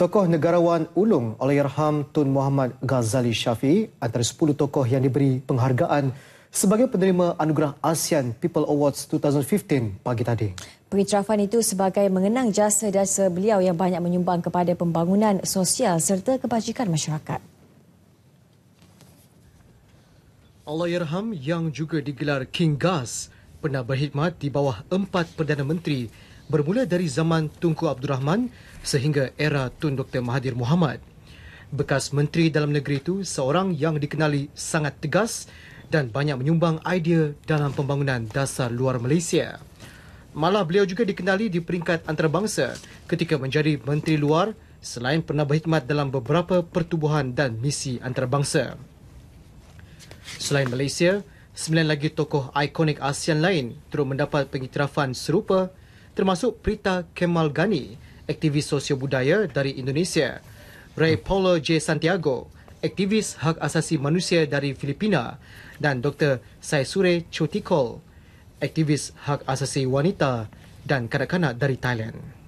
Tokoh negarawan ulung Allahyarham Tun Muhammad Ghazali Syafi'i antara 10 tokoh yang diberi penghargaan sebagai penerima anugerah ASEAN People Awards 2015 pagi tadi. Pengiktirafan itu sebagai mengenang jasa dan beliau yang banyak menyumbang kepada pembangunan sosial serta kebajikan masyarakat. Allahyarham yang juga digelar King Gaz pernah berkhidmat di bawah empat Perdana Menteri bermula dari zaman Tunku Abdul Rahman sehingga era Tun Dr. Mahathir Mohamad. Bekas menteri dalam negeri itu seorang yang dikenali sangat tegas dan banyak menyumbang idea dalam pembangunan dasar luar Malaysia. Malah beliau juga dikenali di peringkat antarabangsa ketika menjadi menteri luar selain pernah berkhidmat dalam beberapa pertubuhan dan misi antarabangsa. Selain Malaysia, sembilan lagi tokoh ikonik ASEAN lain turut mendapat pengiktirafan serupa termasuk Prita Kemal Gani, aktivis sosio budaya dari Indonesia, Ray Paulo J. Santiago, aktivis hak asasi manusia dari Filipina, dan Dr. Saisure Chotikol, aktivis hak asasi wanita dan kanak-kanak dari Thailand.